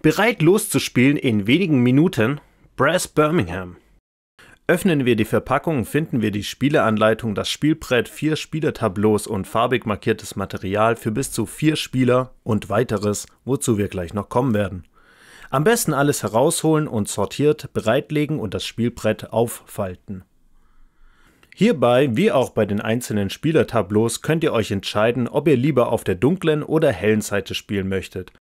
Bereit loszuspielen in wenigen Minuten Brass Birmingham. Öffnen wir die Verpackung, finden wir die Spieleanleitung, das Spielbrett, vier Spielertableaus und farbig markiertes Material für bis zu vier Spieler und weiteres, wozu wir gleich noch kommen werden. Am besten alles herausholen und sortiert bereitlegen und das Spielbrett auffalten. Hierbei, wie auch bei den einzelnen Spielertableaus, könnt ihr euch entscheiden, ob ihr lieber auf der dunklen oder hellen Seite spielen möchtet.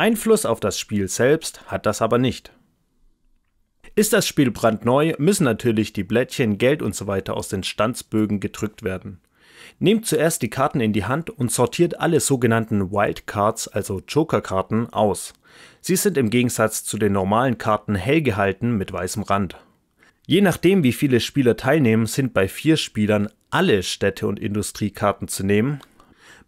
Einfluss auf das Spiel selbst hat das aber nicht. Ist das Spiel brandneu, müssen natürlich die Blättchen, Geld usw. So aus den Standsbögen gedrückt werden. Nehmt zuerst die Karten in die Hand und sortiert alle sogenannten Wildcards, also Jokerkarten, aus. Sie sind im Gegensatz zu den normalen Karten hell gehalten mit weißem Rand. Je nachdem, wie viele Spieler teilnehmen, sind bei vier Spielern alle Städte und Industriekarten zu nehmen,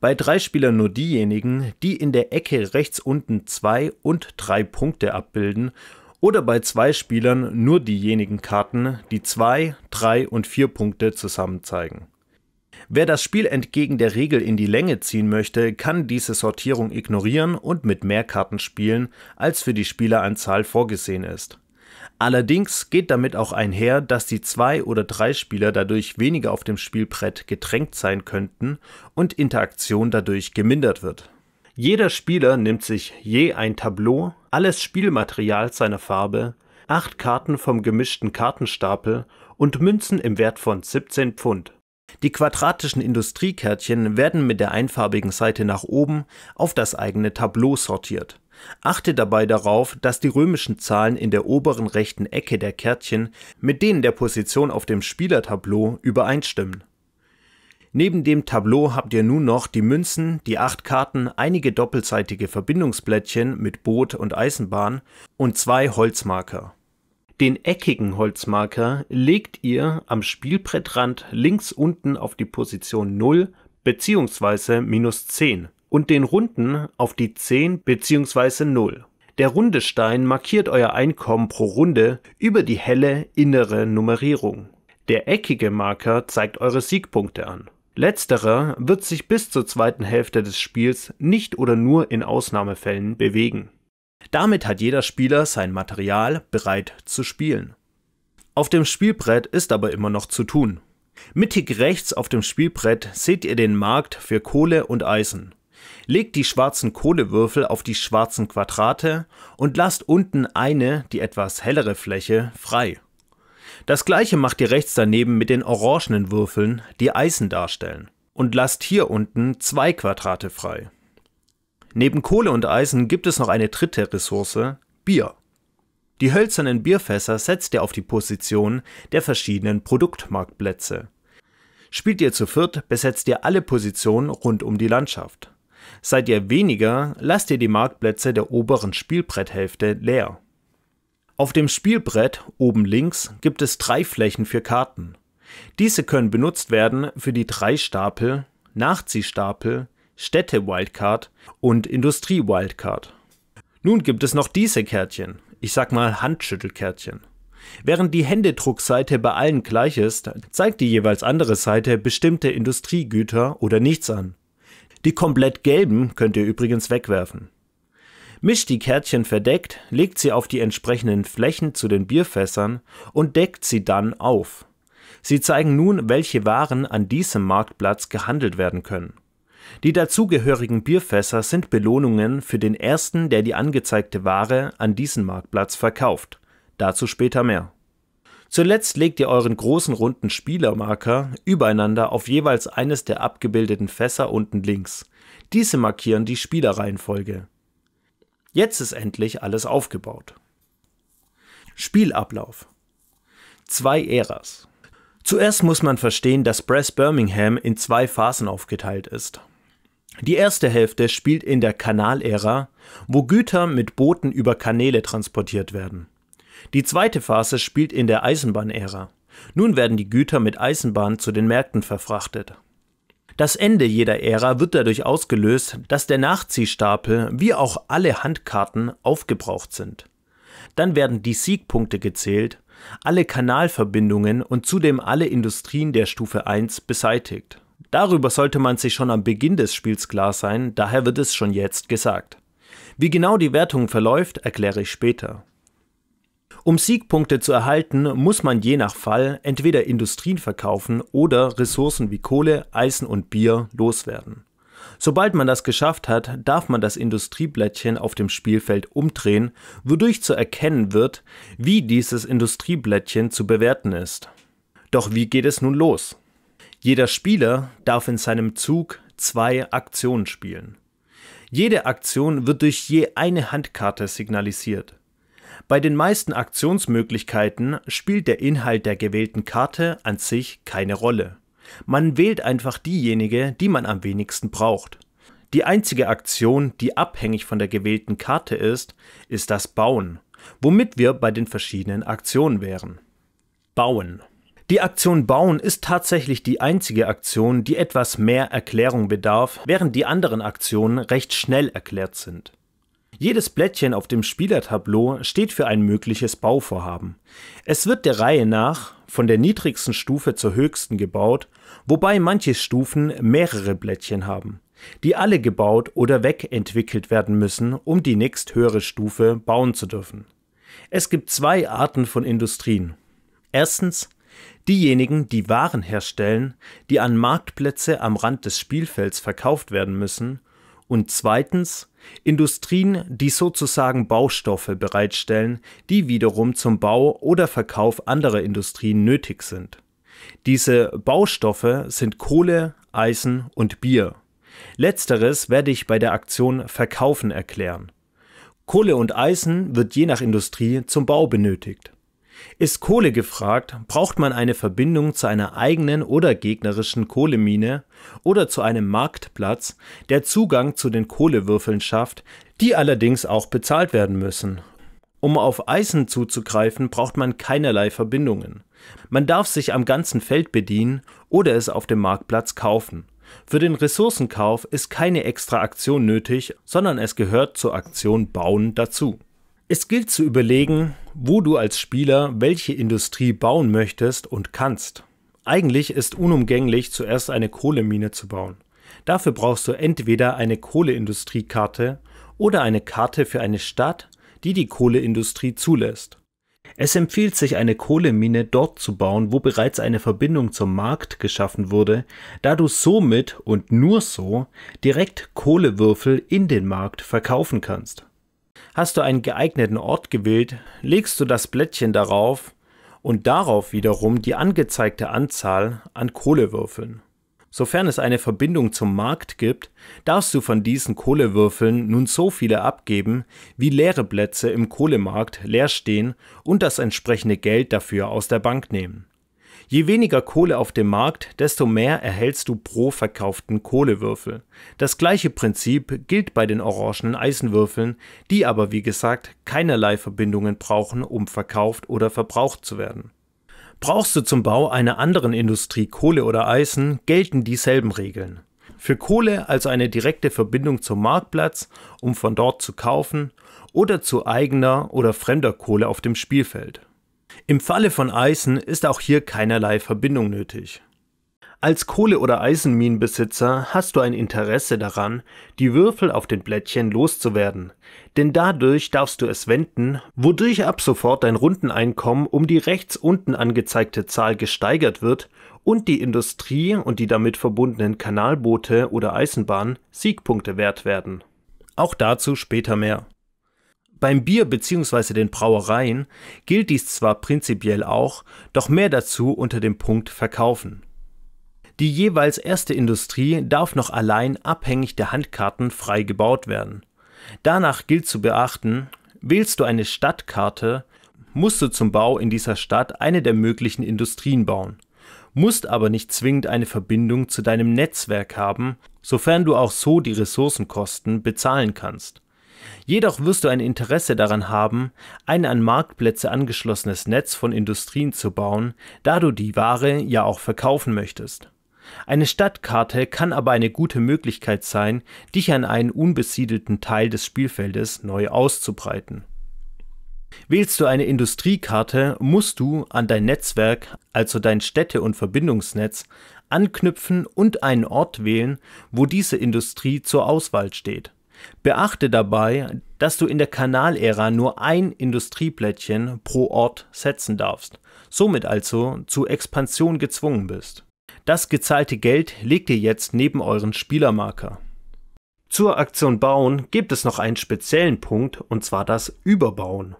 bei drei Spielern nur diejenigen, die in der Ecke rechts unten zwei und drei Punkte abbilden oder bei zwei Spielern nur diejenigen Karten, die zwei, drei und vier Punkte zusammen zeigen. Wer das Spiel entgegen der Regel in die Länge ziehen möchte, kann diese Sortierung ignorieren und mit mehr Karten spielen, als für die Spieleranzahl vorgesehen ist. Allerdings geht damit auch einher, dass die zwei oder drei Spieler dadurch weniger auf dem Spielbrett gedrängt sein könnten und Interaktion dadurch gemindert wird. Jeder Spieler nimmt sich je ein Tableau, alles Spielmaterial seiner Farbe, acht Karten vom gemischten Kartenstapel und Münzen im Wert von 17 Pfund. Die quadratischen Industriekärtchen werden mit der einfarbigen Seite nach oben auf das eigene Tableau sortiert Achte dabei darauf, dass die römischen Zahlen in der oberen rechten Ecke der Kärtchen mit denen der Position auf dem Spielertableau übereinstimmen. Neben dem Tableau habt ihr nun noch die Münzen, die acht Karten, einige doppelseitige Verbindungsblättchen mit Boot und Eisenbahn und zwei Holzmarker. Den eckigen Holzmarker legt ihr am Spielbrettrand links unten auf die Position 0 bzw. minus 10 und den runden auf die 10 bzw. 0. Der runde Stein markiert euer Einkommen pro Runde über die helle innere Nummerierung. Der eckige Marker zeigt eure Siegpunkte an. Letzterer wird sich bis zur zweiten Hälfte des Spiels nicht oder nur in Ausnahmefällen bewegen. Damit hat jeder Spieler sein Material bereit zu spielen. Auf dem Spielbrett ist aber immer noch zu tun. Mittig rechts auf dem Spielbrett seht ihr den Markt für Kohle und Eisen. Legt die schwarzen Kohlewürfel auf die schwarzen Quadrate und lasst unten eine, die etwas hellere Fläche, frei. Das gleiche macht ihr rechts daneben mit den orangenen Würfeln, die Eisen darstellen. Und lasst hier unten zwei Quadrate frei. Neben Kohle und Eisen gibt es noch eine dritte Ressource, Bier. Die hölzernen Bierfässer setzt ihr auf die Position der verschiedenen Produktmarktplätze. Spielt ihr zu viert, besetzt ihr alle Positionen rund um die Landschaft. Seid ihr weniger, lasst ihr die Marktplätze der oberen Spielbretthälfte leer. Auf dem Spielbrett oben links gibt es drei Flächen für Karten. Diese können benutzt werden für die drei Stapel, Nachziehstapel, Städte-Wildcard und Industrie-Wildcard. Nun gibt es noch diese Kärtchen, ich sag mal Handschüttelkärtchen. Während die Händedruckseite bei allen gleich ist, zeigt die jeweils andere Seite bestimmte Industriegüter oder nichts an. Die komplett gelben könnt ihr übrigens wegwerfen. Mischt die Kärtchen verdeckt, legt sie auf die entsprechenden Flächen zu den Bierfässern und deckt sie dann auf. Sie zeigen nun, welche Waren an diesem Marktplatz gehandelt werden können. Die dazugehörigen Bierfässer sind Belohnungen für den ersten, der die angezeigte Ware an diesem Marktplatz verkauft. Dazu später mehr. Zuletzt legt ihr euren großen runden Spielermarker übereinander auf jeweils eines der abgebildeten Fässer unten links. Diese markieren die Spielerreihenfolge. Jetzt ist endlich alles aufgebaut. Spielablauf. Zwei Äras. Zuerst muss man verstehen, dass Brass Birmingham in zwei Phasen aufgeteilt ist. Die erste Hälfte spielt in der Kanalära, wo Güter mit Booten über Kanäle transportiert werden. Die zweite Phase spielt in der Eisenbahnära. Nun werden die Güter mit Eisenbahn zu den Märkten verfrachtet. Das Ende jeder Ära wird dadurch ausgelöst, dass der Nachziehstapel wie auch alle Handkarten aufgebraucht sind. Dann werden die Siegpunkte gezählt, alle Kanalverbindungen und zudem alle Industrien der Stufe 1 beseitigt. Darüber sollte man sich schon am Beginn des Spiels klar sein, daher wird es schon jetzt gesagt. Wie genau die Wertung verläuft, erkläre ich später. Um Siegpunkte zu erhalten, muss man je nach Fall entweder Industrien verkaufen oder Ressourcen wie Kohle, Eisen und Bier loswerden. Sobald man das geschafft hat, darf man das Industrieblättchen auf dem Spielfeld umdrehen, wodurch zu erkennen wird, wie dieses Industrieblättchen zu bewerten ist. Doch wie geht es nun los? Jeder Spieler darf in seinem Zug zwei Aktionen spielen. Jede Aktion wird durch je eine Handkarte signalisiert. Bei den meisten Aktionsmöglichkeiten spielt der Inhalt der gewählten Karte an sich keine Rolle. Man wählt einfach diejenige, die man am wenigsten braucht. Die einzige Aktion, die abhängig von der gewählten Karte ist, ist das Bauen, womit wir bei den verschiedenen Aktionen wären. Bauen. Die Aktion Bauen ist tatsächlich die einzige Aktion, die etwas mehr Erklärung bedarf, während die anderen Aktionen recht schnell erklärt sind. Jedes Blättchen auf dem Spielertableau steht für ein mögliches Bauvorhaben. Es wird der Reihe nach von der niedrigsten Stufe zur höchsten gebaut, wobei manche Stufen mehrere Blättchen haben, die alle gebaut oder wegentwickelt werden müssen, um die nächsthöhere Stufe bauen zu dürfen. Es gibt zwei Arten von Industrien. Erstens diejenigen, die Waren herstellen, die an Marktplätze am Rand des Spielfelds verkauft werden müssen und zweitens Industrien, die sozusagen Baustoffe bereitstellen, die wiederum zum Bau oder Verkauf anderer Industrien nötig sind. Diese Baustoffe sind Kohle, Eisen und Bier. Letzteres werde ich bei der Aktion Verkaufen erklären. Kohle und Eisen wird je nach Industrie zum Bau benötigt ist Kohle gefragt, braucht man eine Verbindung zu einer eigenen oder gegnerischen Kohlemine oder zu einem Marktplatz, der Zugang zu den Kohlewürfeln schafft, die allerdings auch bezahlt werden müssen. Um auf Eisen zuzugreifen, braucht man keinerlei Verbindungen. Man darf sich am ganzen Feld bedienen oder es auf dem Marktplatz kaufen. Für den Ressourcenkauf ist keine extra Aktion nötig, sondern es gehört zur Aktion Bauen dazu. Es gilt zu überlegen, wo du als Spieler welche Industrie bauen möchtest und kannst. Eigentlich ist unumgänglich, zuerst eine Kohlemine zu bauen. Dafür brauchst du entweder eine Kohleindustriekarte oder eine Karte für eine Stadt, die die Kohleindustrie zulässt. Es empfiehlt sich, eine Kohlemine dort zu bauen, wo bereits eine Verbindung zum Markt geschaffen wurde, da du somit und nur so direkt Kohlewürfel in den Markt verkaufen kannst. Hast du einen geeigneten Ort gewählt, legst du das Blättchen darauf und darauf wiederum die angezeigte Anzahl an Kohlewürfeln. Sofern es eine Verbindung zum Markt gibt, darfst du von diesen Kohlewürfeln nun so viele abgeben, wie leere Plätze im Kohlemarkt leer stehen und das entsprechende Geld dafür aus der Bank nehmen. Je weniger Kohle auf dem Markt, desto mehr erhältst du pro verkauften Kohlewürfel. Das gleiche Prinzip gilt bei den orangenen Eisenwürfeln, die aber wie gesagt keinerlei Verbindungen brauchen, um verkauft oder verbraucht zu werden. Brauchst du zum Bau einer anderen Industrie Kohle oder Eisen, gelten dieselben Regeln. Für Kohle also eine direkte Verbindung zum Marktplatz, um von dort zu kaufen, oder zu eigener oder fremder Kohle auf dem Spielfeld. Im Falle von Eisen ist auch hier keinerlei Verbindung nötig. Als Kohle- oder Eisenminenbesitzer hast du ein Interesse daran, die Würfel auf den Blättchen loszuwerden, denn dadurch darfst du es wenden, wodurch ab sofort dein Rundeneinkommen um die rechts unten angezeigte Zahl gesteigert wird und die Industrie und die damit verbundenen Kanalboote oder Eisenbahnen Siegpunkte wert werden. Auch dazu später mehr beim Bier bzw. den Brauereien gilt dies zwar prinzipiell auch, doch mehr dazu unter dem Punkt Verkaufen. Die jeweils erste Industrie darf noch allein abhängig der Handkarten frei gebaut werden. Danach gilt zu beachten, wählst du eine Stadtkarte, musst du zum Bau in dieser Stadt eine der möglichen Industrien bauen, musst aber nicht zwingend eine Verbindung zu deinem Netzwerk haben, sofern du auch so die Ressourcenkosten bezahlen kannst. Jedoch wirst du ein Interesse daran haben, ein an Marktplätze angeschlossenes Netz von Industrien zu bauen, da du die Ware ja auch verkaufen möchtest. Eine Stadtkarte kann aber eine gute Möglichkeit sein, dich an einen unbesiedelten Teil des Spielfeldes neu auszubreiten. Wählst du eine Industriekarte, musst du an dein Netzwerk, also dein Städte- und Verbindungsnetz, anknüpfen und einen Ort wählen, wo diese Industrie zur Auswahl steht Beachte dabei, dass du in der Kanalära nur ein Industrieplättchen pro Ort setzen darfst, somit also zu Expansion gezwungen bist. Das gezahlte Geld legt ihr jetzt neben euren Spielermarker. Zur Aktion Bauen gibt es noch einen speziellen Punkt und zwar das Überbauen.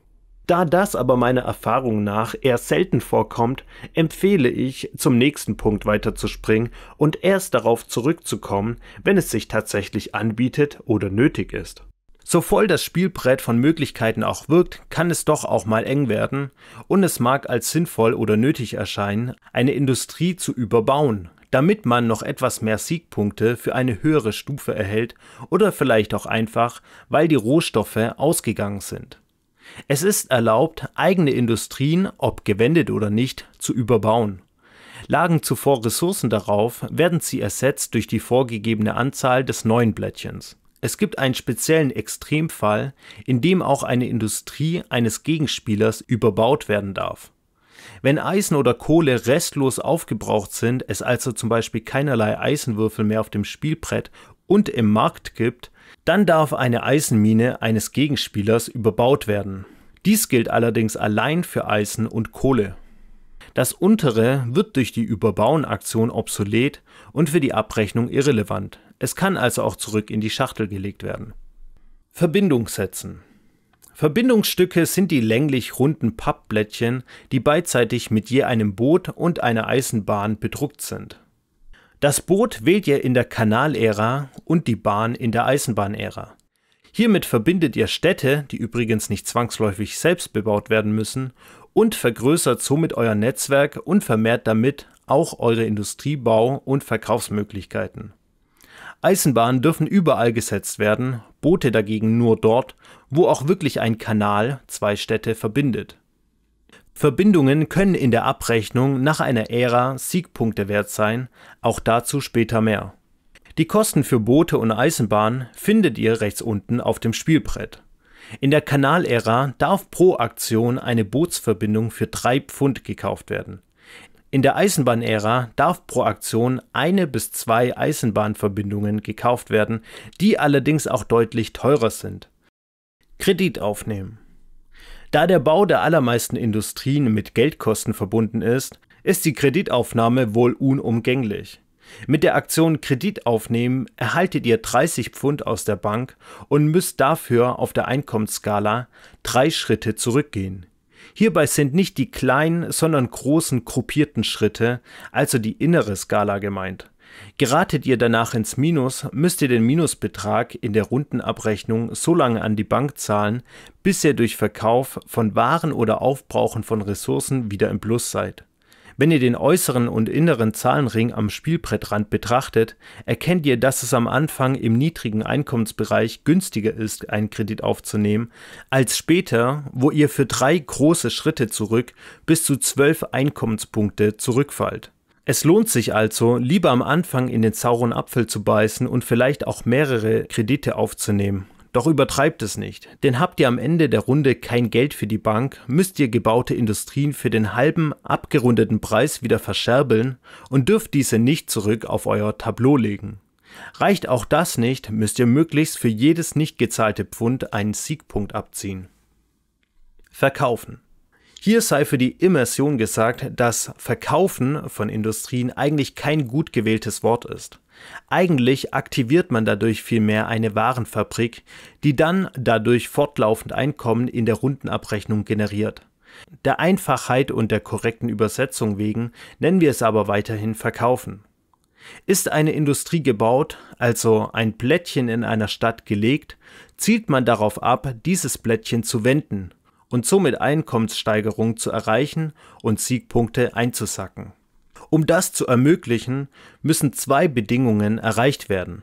Da das aber meiner Erfahrung nach eher selten vorkommt, empfehle ich, zum nächsten Punkt weiterzuspringen und erst darauf zurückzukommen, wenn es sich tatsächlich anbietet oder nötig ist. So voll das Spielbrett von Möglichkeiten auch wirkt, kann es doch auch mal eng werden, und es mag als sinnvoll oder nötig erscheinen, eine Industrie zu überbauen, damit man noch etwas mehr Siegpunkte für eine höhere Stufe erhält oder vielleicht auch einfach, weil die Rohstoffe ausgegangen sind. Es ist erlaubt, eigene Industrien, ob gewendet oder nicht, zu überbauen. Lagen zuvor Ressourcen darauf, werden sie ersetzt durch die vorgegebene Anzahl des neuen Blättchens. Es gibt einen speziellen Extremfall, in dem auch eine Industrie eines Gegenspielers überbaut werden darf. Wenn Eisen oder Kohle restlos aufgebraucht sind, es also zum Beispiel keinerlei Eisenwürfel mehr auf dem Spielbrett und im Markt gibt, dann darf eine Eisenmine eines Gegenspielers überbaut werden. Dies gilt allerdings allein für Eisen und Kohle. Das untere wird durch die Überbauen-Aktion obsolet und für die Abrechnung irrelevant. Es kann also auch zurück in die Schachtel gelegt werden. Verbindungssätzen. Verbindungsstücke sind die länglich runden Pappblättchen, die beidseitig mit je einem Boot und einer Eisenbahn bedruckt sind. Das Boot wählt ihr in der Kanalära und die Bahn in der Eisenbahnära. Hiermit verbindet ihr Städte, die übrigens nicht zwangsläufig selbst bebaut werden müssen, und vergrößert somit euer Netzwerk und vermehrt damit auch eure Industriebau- und Verkaufsmöglichkeiten. Eisenbahnen dürfen überall gesetzt werden, Boote dagegen nur dort, wo auch wirklich ein Kanal zwei Städte verbindet Verbindungen können in der Abrechnung nach einer Ära Siegpunkte wert sein, auch dazu später mehr. Die Kosten für Boote und Eisenbahn findet ihr rechts unten auf dem Spielbrett. In der Kanalära darf pro Aktion eine Bootsverbindung für 3 Pfund gekauft werden. In der Eisenbahnära darf pro Aktion eine bis zwei Eisenbahnverbindungen gekauft werden, die allerdings auch deutlich teurer sind. Kredit aufnehmen. Da der Bau der allermeisten Industrien mit Geldkosten verbunden ist, ist die Kreditaufnahme wohl unumgänglich. Mit der Aktion Kredit aufnehmen erhaltet ihr 30 Pfund aus der Bank und müsst dafür auf der Einkommensskala drei Schritte zurückgehen. Hierbei sind nicht die kleinen, sondern großen gruppierten Schritte, also die innere Skala gemeint. Geratet ihr danach ins Minus, müsst ihr den Minusbetrag in der Rundenabrechnung so lange an die Bank zahlen, bis ihr durch Verkauf von Waren oder Aufbrauchen von Ressourcen wieder im Plus seid. Wenn ihr den äußeren und inneren Zahlenring am Spielbrettrand betrachtet, erkennt ihr, dass es am Anfang im niedrigen Einkommensbereich günstiger ist, einen Kredit aufzunehmen, als später, wo ihr für drei große Schritte zurück bis zu zwölf Einkommenspunkte zurückfallt. Es lohnt sich also, lieber am Anfang in den sauren Apfel zu beißen und vielleicht auch mehrere Kredite aufzunehmen. Doch übertreibt es nicht, denn habt ihr am Ende der Runde kein Geld für die Bank, müsst ihr gebaute Industrien für den halben, abgerundeten Preis wieder verscherbeln und dürft diese nicht zurück auf euer Tableau legen. Reicht auch das nicht, müsst ihr möglichst für jedes nicht gezahlte Pfund einen Siegpunkt abziehen. Verkaufen. Hier sei für die Immersion gesagt, dass Verkaufen von Industrien eigentlich kein gut gewähltes Wort ist. Eigentlich aktiviert man dadurch vielmehr eine Warenfabrik, die dann dadurch fortlaufend Einkommen in der Rundenabrechnung generiert. Der Einfachheit und der korrekten Übersetzung wegen nennen wir es aber weiterhin Verkaufen. Ist eine Industrie gebaut, also ein Plättchen in einer Stadt gelegt, zielt man darauf ab, dieses Plättchen zu wenden und somit Einkommenssteigerungen zu erreichen und Siegpunkte einzusacken. Um das zu ermöglichen, müssen zwei Bedingungen erreicht werden.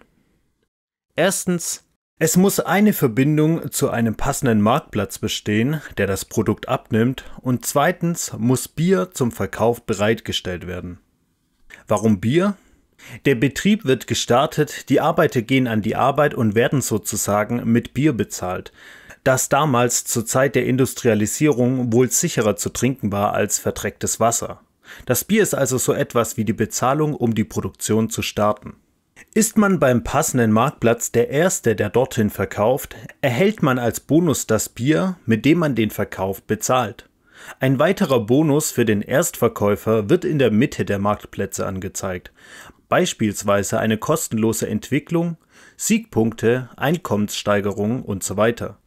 Erstens, es muss eine Verbindung zu einem passenden Marktplatz bestehen, der das Produkt abnimmt, und zweitens muss Bier zum Verkauf bereitgestellt werden. Warum Bier? Der Betrieb wird gestartet, die Arbeiter gehen an die Arbeit und werden sozusagen mit Bier bezahlt, das damals zur Zeit der Industrialisierung wohl sicherer zu trinken war als verdrecktes Wasser. Das Bier ist also so etwas wie die Bezahlung, um die Produktion zu starten. Ist man beim passenden Marktplatz der Erste, der dorthin verkauft, erhält man als Bonus das Bier, mit dem man den Verkauf bezahlt. Ein weiterer Bonus für den Erstverkäufer wird in der Mitte der Marktplätze angezeigt, beispielsweise eine kostenlose Entwicklung, Siegpunkte, Einkommenssteigerung und so weiter.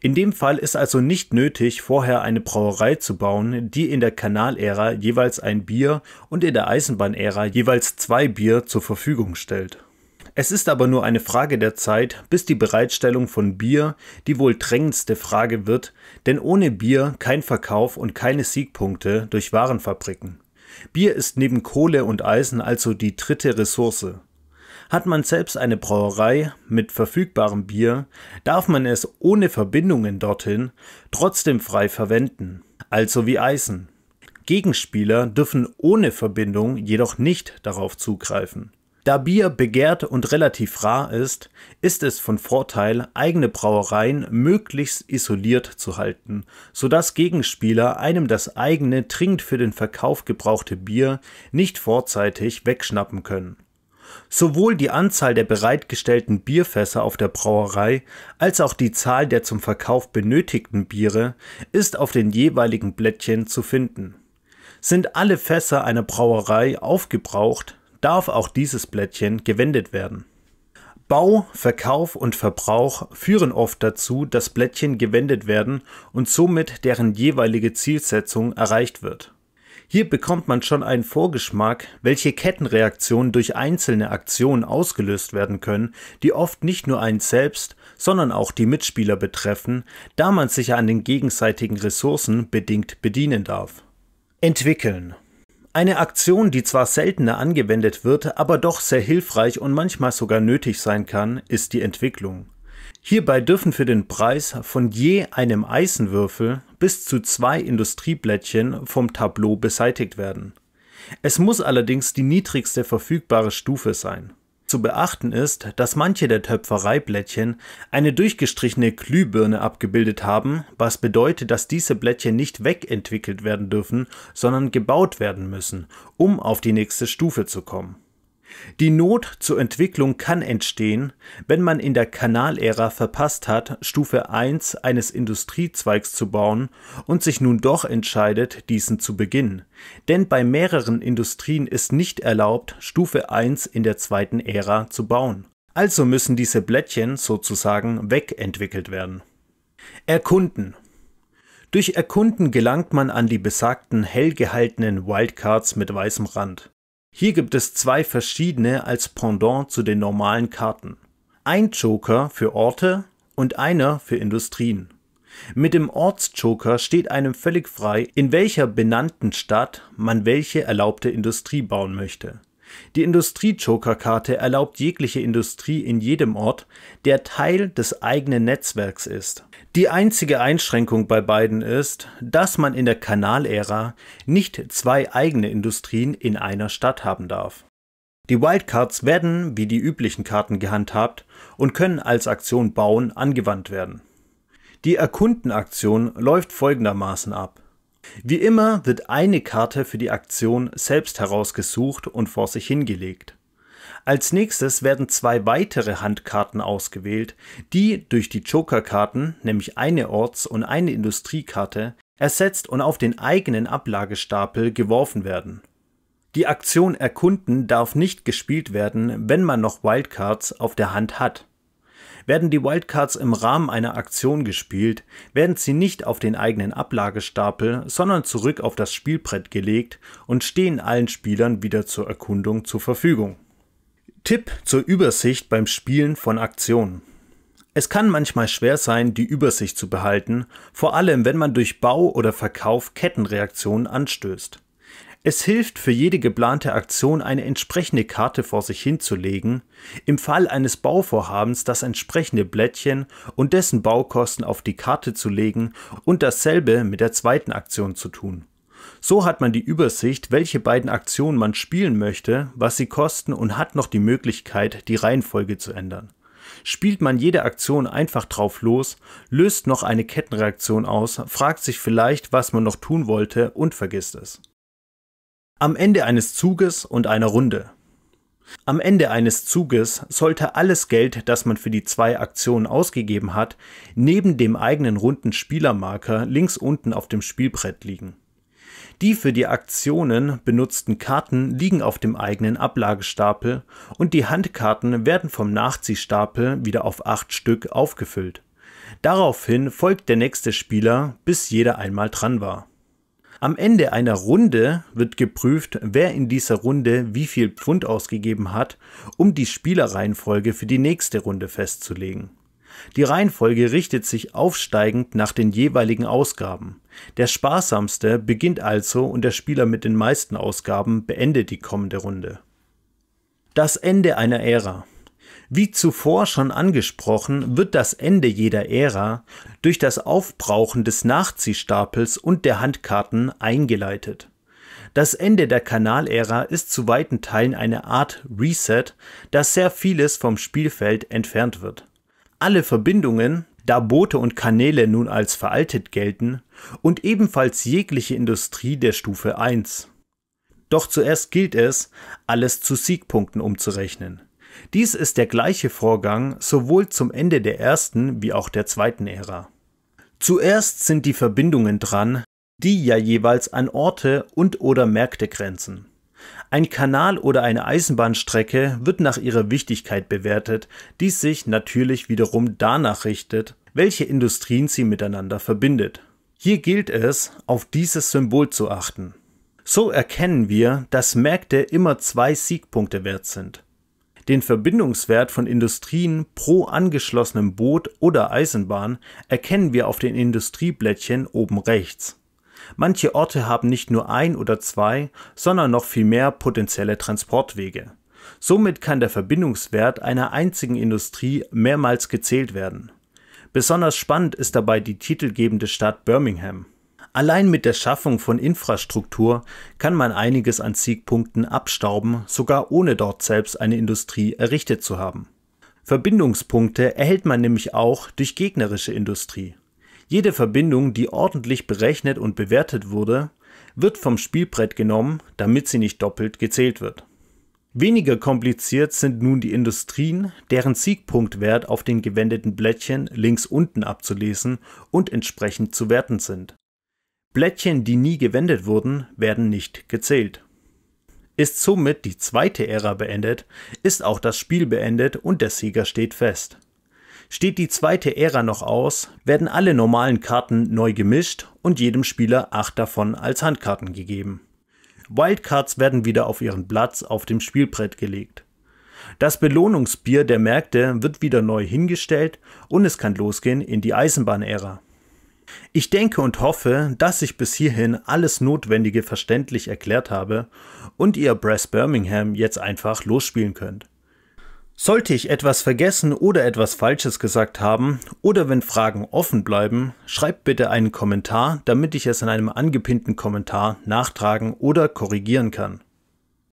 In dem Fall ist also nicht nötig, vorher eine Brauerei zu bauen, die in der Kanalära jeweils ein Bier und in der Eisenbahnära jeweils zwei Bier zur Verfügung stellt. Es ist aber nur eine Frage der Zeit, bis die Bereitstellung von Bier die wohl drängendste Frage wird, denn ohne Bier kein Verkauf und keine Siegpunkte durch Warenfabriken. Bier ist neben Kohle und Eisen also die dritte Ressource. Hat man selbst eine Brauerei mit verfügbarem Bier, darf man es ohne Verbindungen dorthin trotzdem frei verwenden, also wie Eisen. Gegenspieler dürfen ohne Verbindung jedoch nicht darauf zugreifen. Da Bier begehrt und relativ rar ist, ist es von Vorteil, eigene Brauereien möglichst isoliert zu halten, sodass Gegenspieler einem das eigene, dringend für den Verkauf gebrauchte Bier nicht vorzeitig wegschnappen können. Sowohl die Anzahl der bereitgestellten Bierfässer auf der Brauerei als auch die Zahl der zum Verkauf benötigten Biere ist auf den jeweiligen Blättchen zu finden. Sind alle Fässer einer Brauerei aufgebraucht, darf auch dieses Blättchen gewendet werden. Bau, Verkauf und Verbrauch führen oft dazu, dass Blättchen gewendet werden und somit deren jeweilige Zielsetzung erreicht wird hier bekommt man schon einen Vorgeschmack, welche Kettenreaktionen durch einzelne Aktionen ausgelöst werden können, die oft nicht nur einen selbst, sondern auch die Mitspieler betreffen, da man sich an den gegenseitigen Ressourcen bedingt bedienen darf. Entwickeln eine Aktion, die zwar seltener angewendet wird, aber doch sehr hilfreich und manchmal sogar nötig sein kann, ist die Entwicklung. Hierbei dürfen für den Preis von je einem Eisenwürfel bis zu zwei Industrieblättchen vom Tableau beseitigt werden. Es muss allerdings die niedrigste verfügbare Stufe sein. Zu beachten ist, dass manche der Töpfereiblättchen eine durchgestrichene Glühbirne abgebildet haben, was bedeutet, dass diese Blättchen nicht wegentwickelt werden dürfen, sondern gebaut werden müssen, um auf die nächste Stufe zu kommen die Not zur Entwicklung kann entstehen, wenn man in der Kanalära verpasst hat, Stufe 1 eines Industriezweigs zu bauen und sich nun doch entscheidet, diesen zu beginnen. Denn bei mehreren Industrien ist nicht erlaubt, Stufe 1 in der zweiten Ära zu bauen. Also müssen diese Blättchen sozusagen wegentwickelt werden. Erkunden durch Erkunden gelangt man an die besagten hell gehaltenen Wildcards mit weißem Rand. Hier gibt es zwei verschiedene als Pendant zu den normalen Karten. Ein Joker für Orte und einer für Industrien. Mit dem Ortsjoker steht einem völlig frei, in welcher benannten Stadt man welche erlaubte Industrie bauen möchte die Industrie-Joker-Karte erlaubt jegliche Industrie in jedem Ort, der Teil des eigenen Netzwerks ist. Die einzige Einschränkung bei beiden ist, dass man in der Kanalära nicht zwei eigene Industrien in einer Stadt haben darf. Die Wildcards werden wie die üblichen Karten gehandhabt und können als Aktion Bauen angewandt werden. Die Erkundenaktion läuft folgendermaßen ab wie immer wird eine Karte für die Aktion selbst herausgesucht und vor sich hingelegt. Als nächstes werden zwei weitere Handkarten ausgewählt, die durch die Jokerkarten, nämlich eine Orts- und eine Industriekarte, ersetzt und auf den eigenen Ablagestapel geworfen werden. Die Aktion Erkunden darf nicht gespielt werden, wenn man noch Wildcards auf der Hand hat werden die Wildcards im Rahmen einer Aktion gespielt, werden sie nicht auf den eigenen Ablagestapel, sondern zurück auf das Spielbrett gelegt und stehen allen Spielern wieder zur Erkundung zur Verfügung. Tipp zur Übersicht beim Spielen von Aktionen. Es kann manchmal schwer sein, die Übersicht zu behalten, vor allem wenn man durch Bau oder Verkauf Kettenreaktionen anstößt. Es hilft für jede geplante Aktion eine entsprechende Karte vor sich hinzulegen, im Fall eines Bauvorhabens das entsprechende Blättchen und dessen Baukosten auf die Karte zu legen und dasselbe mit der zweiten Aktion zu tun. So hat man die Übersicht, welche beiden Aktionen man spielen möchte, was sie kosten und hat noch die Möglichkeit, die Reihenfolge zu ändern. Spielt man jede Aktion einfach drauf los, löst noch eine Kettenreaktion aus, fragt sich vielleicht, was man noch tun wollte und vergisst es. Am Ende eines Zuges und einer Runde. Am Ende eines Zuges sollte alles Geld, das man für die zwei Aktionen ausgegeben hat, neben dem eigenen runden Spielermarker links unten auf dem Spielbrett liegen. Die für die Aktionen benutzten Karten liegen auf dem eigenen Ablagestapel und die Handkarten werden vom Nachziehstapel wieder auf acht Stück aufgefüllt. Daraufhin folgt der nächste Spieler, bis jeder einmal dran war am Ende einer Runde wird geprüft, wer in dieser Runde wie viel Pfund ausgegeben hat, um die Spielerreihenfolge für die nächste Runde festzulegen. Die Reihenfolge richtet sich aufsteigend nach den jeweiligen Ausgaben. Der sparsamste beginnt also und der Spieler mit den meisten Ausgaben beendet die kommende Runde. Das Ende einer Ära. Wie zuvor schon angesprochen, wird das Ende jeder Ära durch das Aufbrauchen des Nachziehstapels und der Handkarten eingeleitet. Das Ende der Kanalära ist zu weiten Teilen eine Art Reset, da sehr vieles vom Spielfeld entfernt wird. Alle Verbindungen, da Boote und Kanäle nun als veraltet gelten, und ebenfalls jegliche Industrie der Stufe 1. Doch zuerst gilt es, alles zu Siegpunkten umzurechnen. Dies ist der gleiche Vorgang sowohl zum Ende der ersten wie auch der zweiten Ära. Zuerst sind die Verbindungen dran, die ja jeweils an Orte und/oder Märkte grenzen. Ein Kanal oder eine Eisenbahnstrecke wird nach ihrer Wichtigkeit bewertet, die sich natürlich wiederum danach richtet, welche Industrien sie miteinander verbindet. Hier gilt es, auf dieses Symbol zu achten. So erkennen wir, dass Märkte immer zwei Siegpunkte wert sind. Den Verbindungswert von Industrien pro angeschlossenem Boot oder Eisenbahn erkennen wir auf den Industrieblättchen oben rechts. Manche Orte haben nicht nur ein oder zwei, sondern noch viel mehr potenzielle Transportwege. Somit kann der Verbindungswert einer einzigen Industrie mehrmals gezählt werden. Besonders spannend ist dabei die titelgebende Stadt Birmingham Allein mit der Schaffung von Infrastruktur kann man einiges an Siegpunkten abstauben, sogar ohne dort selbst eine Industrie errichtet zu haben. Verbindungspunkte erhält man nämlich auch durch gegnerische Industrie. Jede Verbindung, die ordentlich berechnet und bewertet wurde, wird vom Spielbrett genommen, damit sie nicht doppelt gezählt wird. Weniger kompliziert sind nun die Industrien, deren Siegpunktwert auf den gewendeten Blättchen links unten abzulesen und entsprechend zu werten sind. Blättchen, die nie gewendet wurden, werden nicht gezählt. Ist somit die zweite Ära beendet, ist auch das Spiel beendet und der Sieger steht fest. Steht die zweite Ära noch aus, werden alle normalen Karten neu gemischt und jedem Spieler acht davon als Handkarten gegeben. Wildcards werden wieder auf ihren Platz auf dem Spielbrett gelegt. Das Belohnungsbier der Märkte wird wieder neu hingestellt und es kann losgehen in die Eisenbahnära. Ich denke und hoffe, dass ich bis hierhin alles Notwendige verständlich erklärt habe und ihr Brass Birmingham jetzt einfach losspielen könnt. Sollte ich etwas vergessen oder etwas Falsches gesagt haben oder wenn Fragen offen bleiben, schreibt bitte einen Kommentar, damit ich es in einem angepinnten Kommentar nachtragen oder korrigieren kann.